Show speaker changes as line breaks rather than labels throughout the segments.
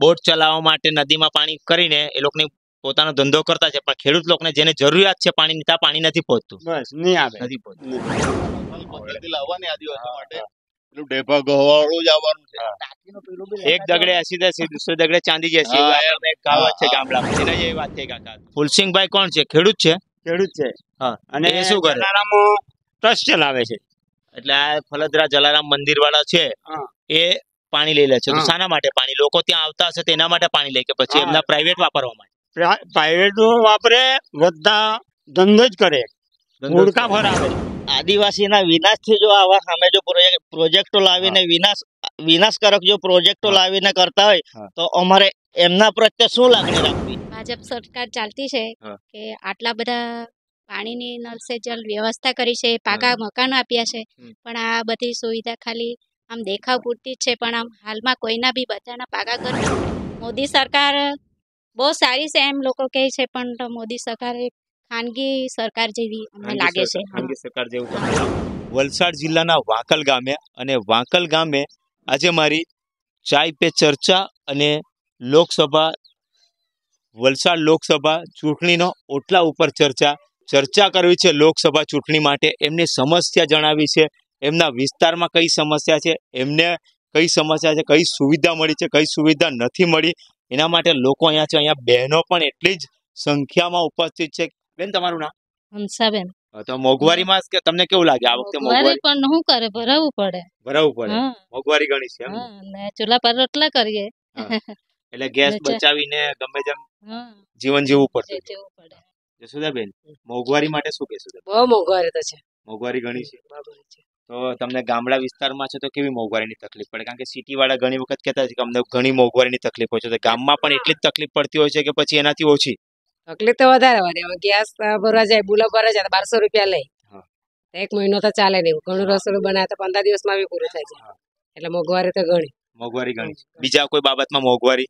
boat ચલાવવા માટે નદીમાં પાણી કરીને એ લોકોની પોતાનો ધંધો કરતા છે પણ ખેડૂત લોકોને જેને જરૂરિયાત છે પાણી ત્યાં પાણી નથી પહોંચતું નહીં આવે નથી પહોંચતું એક દગડે એસી ચાંદી જેસી છે ગામડામાં એના કોણ છે ખેડૂત છે ખેડૂત છે અને એ શું કરે જલારામો ટ્રસ્ટ ચલાવે છે એટલે આ ફલદરા જલારામ મંદિર વાળા છે એ પાણી લઈ લે છે તો શાના માટે પાણી લોકો ત્યાં આવતા હશે તેના માટે પાણી લે કે પછી એમના પ્રાઇવેટ વાપરવા
માટે પ્રાઇવેટ વાપરે બધા ધંધો જ કરે
મૂળકા ફરાવે આદિવાસીના વિનાશથી જો આવા સામે જો પ્રોજેક્ટો લાવીને વિનાશ વિનાશકારક જો પ્રોજેક્ટો લાવીને કરતા હોય તો અમારે એમના પ્રત્યે શું લાગણી રાખવી
ભાજપ સરકાર ચાલતી છે કે આટલા બધા પાણીની નળ સે વ્યવસ્થા કરી છે પાકા મકાન આપ્યા છે પણ આ બધી સુવિધા ખાલી આમ દેખાવ પૂરતી જ છે પણ આમ હાલમાં કોઈના બી બધાના પાકા ઘર મોદી સરકાર બહુ સારી છે એમ લોકો કહે છે પણ મોદી સરકાર ખાનગી સરકાર જેવી અમને લાગે છે
ખાનગી સરકાર જેવું વલસાડ જિલ્લાના વાંકલ ગામે અને વાંકલ ગામે આજે મારી ચાય પે ચર્ચા અને લોકસભા વલસાડ લોકસભા ચૂંટણીનો ઓટલા ઉપર ચર્ચા ચર્ચા કરવી છે લોકસભા ચૂંટણી માટે એમની સમસ્યા જણાવી છે એમના વિસ્તારમાં કઈ સમસ્યા છે એમને કઈ સમસ્યા છે કઈ સુવિધા મળી છે કઈ સુવિધા નથી મળી એના માટે લોકો અહીંયા છે અહીંયા બહેનો પણ એટલી જ સંખ્યામાં ઉપસ્થિત છે બેન તમારું નામ હંસાબેન તો મોંઘવારીમાં કે તમને કેવું લાગે આ વખતે મોંઘવારી
પણ શું કરે ભરાવું પડે
ભરાવું પડે
મોંઘવારી ગણી છે
ને ચૂલા પર રોટલા કરીએ
એટલે ગેસ બચાવીને ગમે તેમ જીવન જીવવું પડે જીવવું પડે જસુદાબેન મોંઘવારી માટે શું કહેશો તમે બહુ
મોંઘવારી તો છે
મોંઘવારી ઘણી છે તો તમને ગામડા વિસ્તારમાં છે તો કેવી મોંઘવારીની તકલીફ પડે કારણ કે સિટી વાળા ઘણી વખત કહેતા છે કે અમને ઘણી મોંઘવારીની તકલીફ હોય છે તો ગામમાં પણ એટલી જ તકલીફ પડતી હોય છે કે પછી એનાથી ઓછી
તકલીફ તો વધારે હોય ગેસ ભરવા જાય બુલા ભરવા જાય બારસો રૂપિયા લે એક મહિનો તો ચાલે નહીં ઘણું રસોડું બનાવે તો પંદર દિવસમાં બી પૂરું થાય છે એટલે મોંઘવારી તો ઘણી
મોંઘવારી ઘણી બીજા કોઈ બાબતમાં મોંઘવારી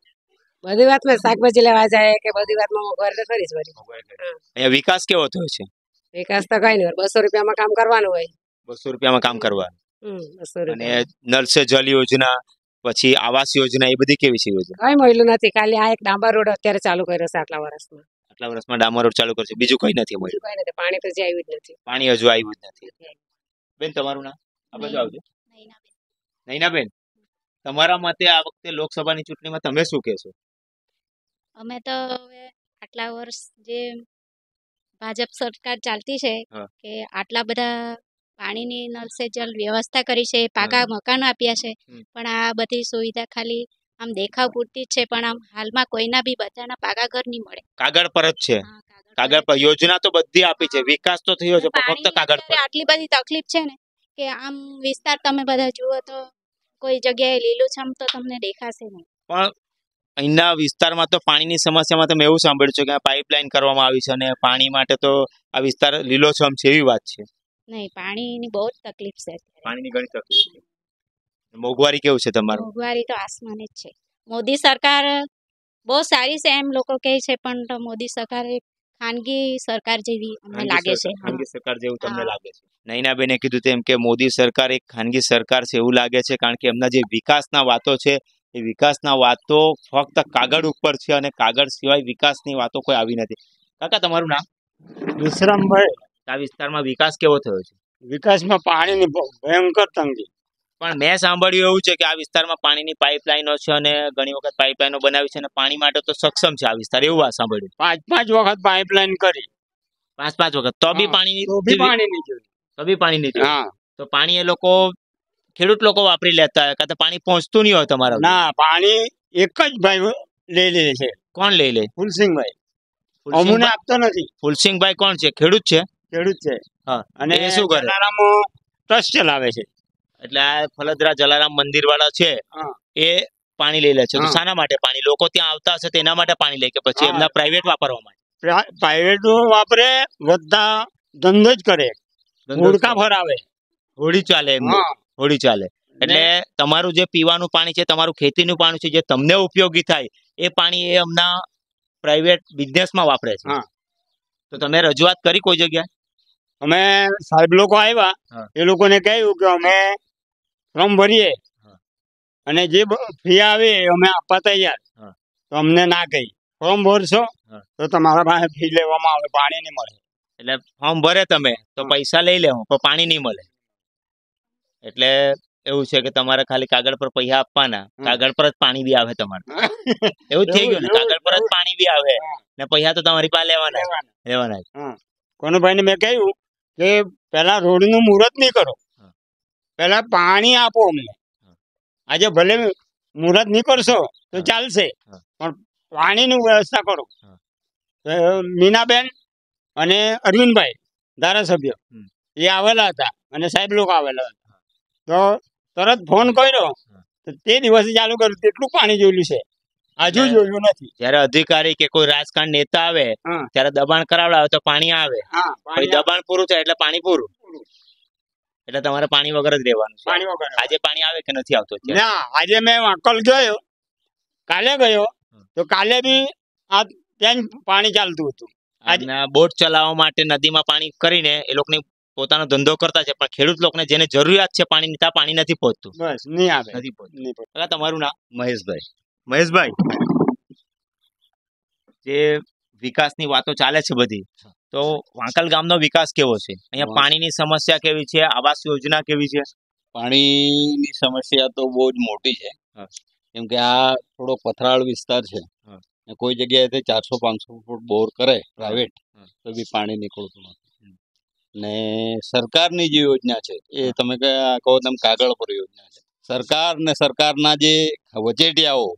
બધી વાતમાં શાકભાજી લેવા જાય કે બધી વાતમાં હું ઘર ફરી જ વળી
અહીંયા વિકાસ કેવો થયો છે
વિકાસ તો કઈ નહીં બસો રૂપિયામાં કામ કરવાનું હોય
બસો રૂપિયામાં કામ કરવાનું બસો રૂપિયા નળ સે જલ યોજના પછી આવાસ યોજના એ બધી કેવી છે યોજના
કઈ મળ્યું નથી ખાલી આ એક ડાંબર રોડ અત્યારે ચાલુ કર્યો છે આટલા વર્ષમાં
આટલા વર્ષમાં ડાંબર રોડ ચાલુ કરશે બીજું કઈ નથી મળ્યું
કઈ નથી પાણી તો હજી આવ્યું જ
નથી પાણી હજુ આવ્યું જ નથી બેન તમારું નામ આ બાજુ આવજો
નૈના બેન તમારા મતે આ વખતે લોકસભાની ચૂંટણીમાં તમે શું કહેશો
અમે તો હવે આટલા વર્ષ જે ભાજપ સરકાર ચાલતી છે કે આટલા બધા પાણીની નળ સે વ્યવસ્થા કરી છે પાકા મકાન આપ્યા છે પણ આ બધી સુવિધા ખાલી આમ દેખાવ પૂરતી જ છે પણ આમ હાલમાં કોઈના બી બધાના પાકા ઘર નહીં મળે
કાગળ પર જ છે કાગળ પર યોજના તો બધી આપી છે વિકાસ તો થયો છે પણ ફક્ત કાગળ
પર આટલી બધી તકલીફ છે ને કે આમ વિસ્તાર તમે બધા જુઓ તો કોઈ જગ્યાએ લીલુંછમ તો તમને દેખાશે નહીં
પણ અહીંના વિસ્તારમાં તો પાણીની સમસ્યામાં તો એવું સાંભળ્યું છે કે પાઇપલાઇન કરવામાં આવી છે અને પાણી માટે તો આ વિસ્તાર લીલોછમ છે એવી વાત છે
નહીં પાણીની બહુ તકલીફ છે
પાણીની ઘણી તકલીફ
છે મોંઘવારી કેવું છે તમારું
મોંઘવારી તો આસમાને જ છે મોદી સરકાર બહુ સારી છે એમ લોકો કહે છે પણ મોદી સરકાર ખાનગી સરકાર જેવી અમને લાગે છે
ખાનગી સરકાર જેવું તમને લાગે છે નૈના બેને કીધું તેમ કે મોદી સરકાર એક ખાનગી સરકાર છે એવું લાગે છે કારણ કે એમના જે વિકાસના વાતો છે એ વિકાસના વાતો ફક્ત કાગળ ઉપર છે અને કાગળ સિવાય વિકાસની વાતો કોઈ આવી નથી કાકા તમારું નામ વિશ્રામભાઈ આ વિસ્તારમાં વિકાસ કેવો થયો છે વિકાસમાં પાણીની ભયંકર તંગી પણ મેં સાંભળ્યું એવું છે કે આ વિસ્તારમાં પાણીની પાઇપલાઈનો છે અને ઘણી વખત પાઇપલાઈનો બનાવી છે અને પાણી માટે તો સક્ષમ છે આ વિસ્તાર એવું આ સાંભળ્યું પાંચ પાંચ વખત પાઇપલાઈન કરી પાંચ પાંચ વખત તો બી પાણી તો બી પાણીની તો બી પાણીની હા તો પાણી એ લોકો ખેડૂત લોકો વાપરી લેતા હોય કાં પાણી પહોંચતું નહીં હોય તમારા ના પાણી એક જ ભાઈ લઈ લે છે કોણ લઈ લે ફુલસિંહભાઈ અમુને આપતો નથી ફુલસિંહભાઈ કોણ છે ખેડૂત છે ખેડૂત છે હા અને એ શું કરે ટ્રસ્ટ ચલાવે છે એટલે આ ફલદરા જલારામ મંદિર વાળા છે એ પાણી લઈ લે છે શાના માટે પાણી લોકો ત્યાં આવતા હશે તેના માટે પાણી લે કે પછી એમના પ્રાઇવેટ વાપરવા માટે
પ્રાઇવેટ વાપરે બધા ધંધો જ કરે હોડકા ભરાવે હોળી ચાલે એમ હોળી ચાલે એટલે
તમારું જે પીવાનું પાણી છે તમારું ખેતીનું પાણી છે જે તમને ઉપયોગી થાય એ પાણી એ અમના પ્રાઇવેટ બિઝનેસમાં વાપરે છે તો તમે રજૂઆત કરી કોઈ જગ્યાએ
અમે સાહેબ લોકો આવ્યા એ લોકોને કહ્યું કે અમે ફોર્મ ભરીએ અને જે ફી આવે અમે આપવા તૈયાર તો અમને ના કહી ફોર્મ ભરશો તો તમારા પાસે ફી લેવામાં આવે પાણી નહીં મળે
એટલે ફોર્મ ભરે તમે તો પૈસા લઈ લેવું પણ પાણી નહીં મળે એટલે એવું છે કે તમારે ખાલી કાગળ પર પૈસા આપવાના કાગળ પર જ પાણી બી આવે તમારે એવું
થઈ ગયું કાગળ પર જ
પાણી બી આવે ને પૈસા તો તમારી પાસે લેવાના
લેવાના કોનુભાઈ ને મેં કહ્યું કે પેલા રોડ નું મુહૂર્ત નહીં કરો પેલા પાણી આપો અમને આજે ભલે મુહૂર્ત નહીં કરશો તો ચાલશે પણ પાણીની વ્યવસ્થા કરો મીનાબેન અને અરવિંદભાઈ ધારાસભ્ય એ આવેલા હતા અને સાહેબ લોકો આવેલા હતા તો તરત ફોન કર્યો તે દિવસે ચાલુ કર્યું કેટલું પાણી જોયેલું છે હજુ જોયું નથી
જયારે અધિકારી કે કોઈ રાજકારણ નેતા આવે ત્યારે દબાણ કરાવડાવે તો પાણી આવે દબાણ પૂરું થાય એટલે પાણી પૂરું એટલે તમારે પાણી વગર જ રહેવાનું પાણી વગર આજે પાણી આવે કે નથી આવતું ના
આજે મેં વાંકલ ગયો કાલે ગયો તો કાલે બી આ ત્યાં પાણી ચાલતું
હતું બોટ ચલાવવા માટે નદીમાં પાણી કરીને એ લોકોની પોતાનો ધંધો કરતા છે પણ ખેડૂત લોકોને જેને જરૂરિયાત છે પાણીની ત્યાં પાણી નથી પહોંચતું નહીં આવે નથી પહોંચતું તમારું નામ મહેશભાઈ મહેશભાઈ જે વિકાસની વાતો ચાલે છે બધી તો વાંકલ ગામનો વિકાસ કેવો છે અહીંયા પાણીની સમસ્યા કેવી છે આવાસ યોજના કેવી છે
પાણીની સમસ્યા તો બહુ જ મોટી છે કેમ કે આ થોડો પથરાળ વિસ્તાર છે કોઈ જગ્યાએ ચારસો પાંચસો ફૂટ બોર કરે પ્રાઇવેટ તો બી પાણી નીકળતું ને સરકારની જે યોજના છે એ તમે કહો તેમ કાગળ પર યોજના છે સરકાર ને સરકારના જે વચેટિયાઓ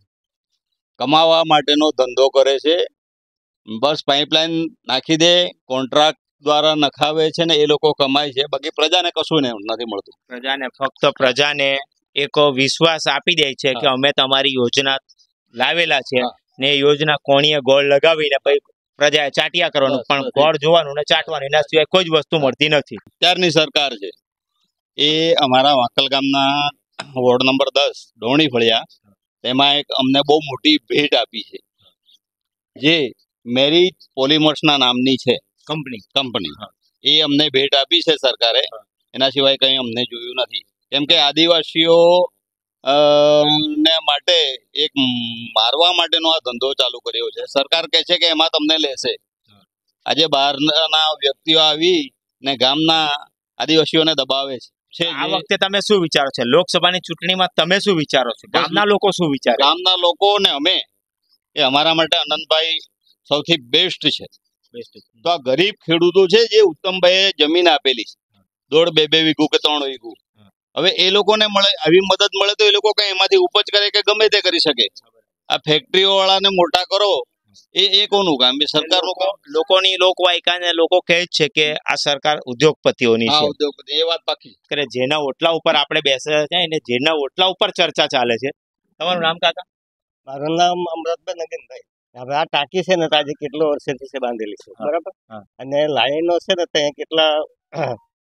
કમાવા માટેનો ધંધો કરે છે બસ પાઇપલાઇન નાખી દે કોન્ટ્રાક્ટ દ્વારા નખાવે છે ને એ લોકો કમાય છે બાકી પ્રજાને કશું નથી મળતું પ્રજાને ફક્ત પ્રજાને એક
વિશ્વાસ આપી દે છે કે અમે તમારી યોજના લાવેલા છે ને યોજના કોણીએ ગોળ લગાવીને પછી પ્રજા ચાટિયા કરવાનું પણ ગોળ જોવાનું ચાટવાનું એના સિવાય કોઈ જ વસ્તુ મળતી
નથી અત્યારની સરકાર છે એ અમારા વાંકલ ગામના વોર્ડ નંબર દસ ઢોણી ફળિયા તેમાં એક અમને બહુ મોટી ભેટ આપી છે જે મેરી પોલિમર્સના નામની છે કંપની કંપની એ અમને ભેટ આપી છે સરકારે એના સિવાય કંઈ અમને જોયું નથી કેમ કે આદિવાસીઓ ને માટે એક મારવા માટેનો આ ધંધો ચાલુ કર્યો છે સરકાર કહે છે કે એમાં તમને લેશે આજે બહારના વ્યક્તિઓ આવી ને ગામના આદિવાસીઓને દબાવે છે આ વખતે
તમે શું વિચારો છો લોકસભાની ચૂંટણીમાં
તમે શું વિચારો છો ગામના લોકો શું વિચારે ગામના લોકો ને અમે એ અમારા માટે આનંદભાઈ સૌથી બેસ્ટ છે તો આ ગરીબ ખેડૂતો છે જે ઉત્તમભાઈએ જમીન આપેલી છે દોઢ બે બે વીઘું કે ત્રણ વીઘું હવે એ લોકોને મળે આવી મદદ મળે તો એ લોકો કઈ એમાંથી ઉપજ કરે કે ગમે તે કરી શકે આ ફેક્ટરીઓ વાળાને મોટા કરો એ એ કોનું કામ સરકાર સરકારનું કામ લોકોની લોકવાયકાને લોકો કહે છે કે
આ સરકાર ઉદ્યોગપતિઓની છે ઉદ્યોગપતિ એ વાત પાકી કરે જેના ઓટલા ઉપર આપણે બેસેલા છે અને જેના ઓટલા ઉપર ચર્ચા ચાલે છે તમારું નામ કાકા મારું નામ અમૃતભાઈ નગીનભાઈ હવે આ
ટાંકી છે ને આજે કેટલો વર્ષેથી છે બાંધેલી છે બરાબર અને લાઈનો છે ને ત્યાં કેટલા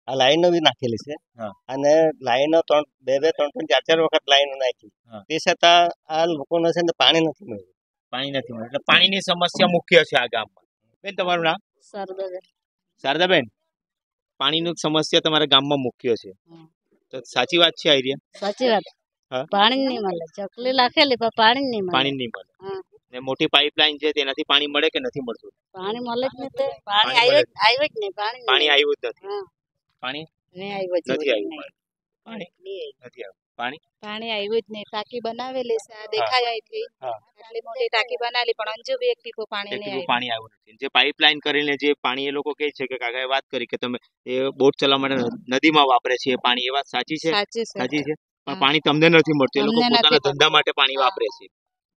આ લાઈનો બી નાખેલી છે અને લાઈનો ત્રણ બે બે ત્રણ ત્રણ ચાર ચાર વખત
લાઈનો નાખી તે છતાં આ લોકોને છે પાણી નથી મળ્યું પાણી નથી મળ્યું એટલે પાણીની સમસ્યા મુખ્ય છે આ ગામમાં
બેન તમારું નામ શારદાબેન
શારદાબેન પાણીની સમસ્યા તમારા ગામમાં મુખ્ય છે તો સાચી વાત છે આઈરિયા સાચી વાત પાણી નહીં મળે
ચકલી નાખેલી પણ પાણી નહીં પાણી
નહીં મળે ને મોટી પાઇપલાઇન છે તેનાથી પાણી મળે કે નથી મળતું
પાણી મળે જ નહીં પાણી આવ્યું જ નહીં
પાણી આવ્યું જ નથી પાણી નથી આવ્યું પાણી
પાણી આવ્યું જ નહીં ટાંકી બનાવેલી છે દેખાય એટલી આટલી મોટી ટાંકી બનાવેલી પણ અંજુ બી એક ટીપો પાણી નહીં પાણી
આવ્યું નથી જે પાઇપલાઇન કરીને જે પાણી એ લોકો કહે છે કે કાકાએ વાત કરી કે તમે એ બોટ ચલાવવા માટે નદીમાં વાપરે છે એ પાણી એ વાત સાચી છે સાચી છે પણ પાણી તમને નથી મળતું એ લોકો પોતાના ધંધા માટે પાણી વાપરે છે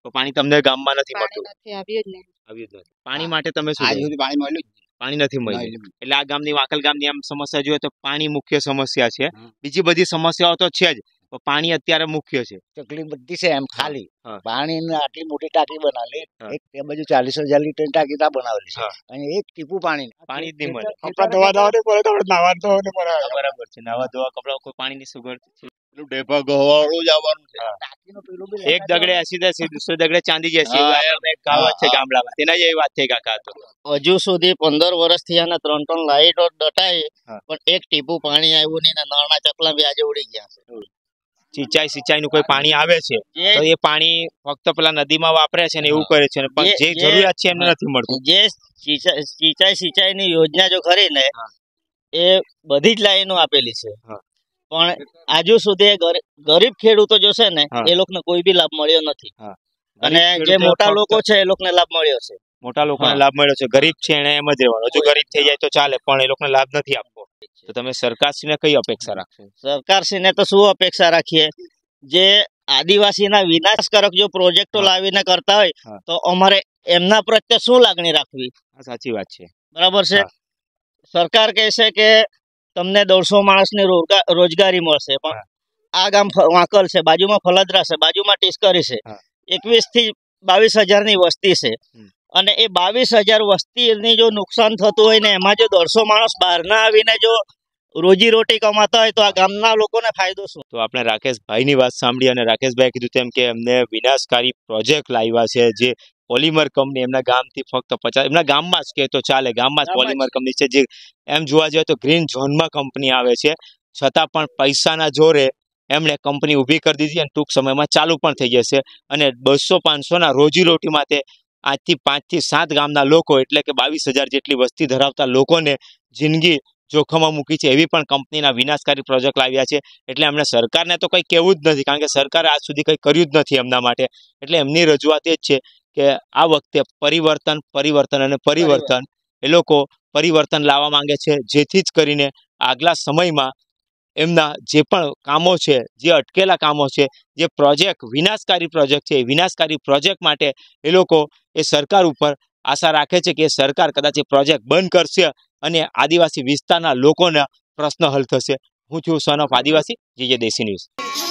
તો પાણી તમને ગામમાં નથી મળતું આવ્યું જ નહીં આવ્યું જ નથી પાણી માટે તમે શું પાણી મળ્યું પાણી નથી મળી એટલે આ ગામની વાંકલ ગામની આમ સમસ્યા જોઈએ તો પાણી મુખ્ય સમસ્યા છે બીજી બધી સમસ્યાઓ તો છે જ પાણી અત્યારે મુખ્ય છે
તકલીફ બધી છે એમ ખાલી પાણી આટલી મોટી ટાંકી બનાવેલી એક તે બાજુ
ચાલીસ
હજાર લીટર ટાંકી ત્યાં બનાવેલી છે અને એક ટીપું પાણી
પાણી જ નહીં મળે કપડા ધોવા
દવા નહીં પડે નાવા ધોવા
બરાબર છે નાવા ધોવા કપડા કોઈ પાણીની સુગર હજુ
સુધી
પંદર વર્ષથી આના ત્રણ ત્રણ લાઈટો દટાય પણ એક ટીપુ પાણી આવ્યું નહીં નાના ચકલા બી ઉડી ગયા
સિંચાઈ સિંચાઈ નું કોઈ પાણી આવે છે તો એ પાણી ફક્ત પેલા નદીમાં વાપરે છે ને એવું કરે છે પણ જે જરૂરિયાત છે એમને નથી મળતું
જે સિંચાઈ સિંચાઈ યોજના જો ખરી ને એ બધી જ લાઈનો આપેલી છે પણ આજુ સુધી ગરીબ ખેડૂતો જોશે ને એ લોકોને કોઈ બી લાભ મળ્યો નથી અને જે મોટા લોકો છે એ લોકોને લાભ મળ્યો છે
મોટા લોકોને લાભ મળ્યો છે ગરીબ છે એને એમ જ રહેવાનું હજુ ગરીબ થઈ જાય તો ચાલે પણ એ લોકોને લાભ નથી આપવો તો તમે સરકારશ્રીને કઈ અપેક્ષા રાખશો
સરકારશ્રીને તો શું અપેક્ષા રાખીએ જે આદિવાસીના વિનાશકારક જો પ્રોજેક્ટો લાવીને કરતા હોય તો અમારે એમના પ્રત્યે શું લાગણી રાખવી સાચી વાત છે બરાબર છે સરકાર કહે છે કે તમને દોઢસો માણસને રોજગારી મળશે પણ આ ગામ વાંકલ છે બાજુમાં ફલદરા છે બાજુમાં ટીસ્કરી છે એકવીસ થી બાવીસ હજારની વસ્તી છે અને એ બાવીસ હજાર વસ્તી જો નુકસાન થતું હોય ને એમાં જો દોઢસો માણસ ના આવીને જો રોજી રોટી કમાતા હોય તો આ ગામના લોકોને ફાયદો શું
તો આપણે રાકેશભાઈની વાત સાંભળી અને રાકેશભાઈ કીધું તેમ કે એમને વિનાશકારી પ્રોજેક્ટ લાવ્યા છે જે પોલિમર કંપની એમના ગામથી ફક્ત પચાસ એમના ગામમાં જ કહેતો ચાલે ગામમાં જ પોલિમર કંપની છે જે એમ જોવા જઈએ તો ગ્રીન ઝોનમાં કંપની આવે છે છતાં પણ પૈસાના જોરે એમણે કંપની ઊભી કરી દીધી અને ટૂંક સમયમાં ચાલુ પણ થઈ જશે અને બસો પાંચસોના રોજીરોટી માટે આજથી પાંચથી સાત ગામના લોકો એટલે કે બાવીસ હજાર જેટલી વસ્તી ધરાવતા લોકોને જિંદગી જોખમમાં મૂકી છે એવી પણ કંપનીના વિનાશકારી પ્રોજેક્ટ લાવ્યા છે એટલે એમણે સરકારને તો કંઈ કહેવું જ નથી કારણ કે સરકારે આજ સુધી કંઈ કર્યું જ નથી એમના માટે એટલે એમની રજૂઆત એ જ છે કે આ વખતે પરિવર્તન પરિવર્તન અને પરિવર્તન એ લોકો પરિવર્તન લાવવા માંગે છે જેથી જ કરીને આગલા સમયમાં એમના જે પણ કામો છે જે અટકેલા કામો છે જે પ્રોજેક્ટ વિનાશકારી પ્રોજેક્ટ છે એ વિનાશકારી પ્રોજેક્ટ માટે એ લોકો એ સરકાર ઉપર આશા રાખે છે કે સરકાર કદાચ એ પ્રોજેક્ટ બંધ કરશે અને આદિવાસી વિસ્તારના લોકોના પ્રશ્ન હલ થશે હું છું son of Adivasi GJ Desi news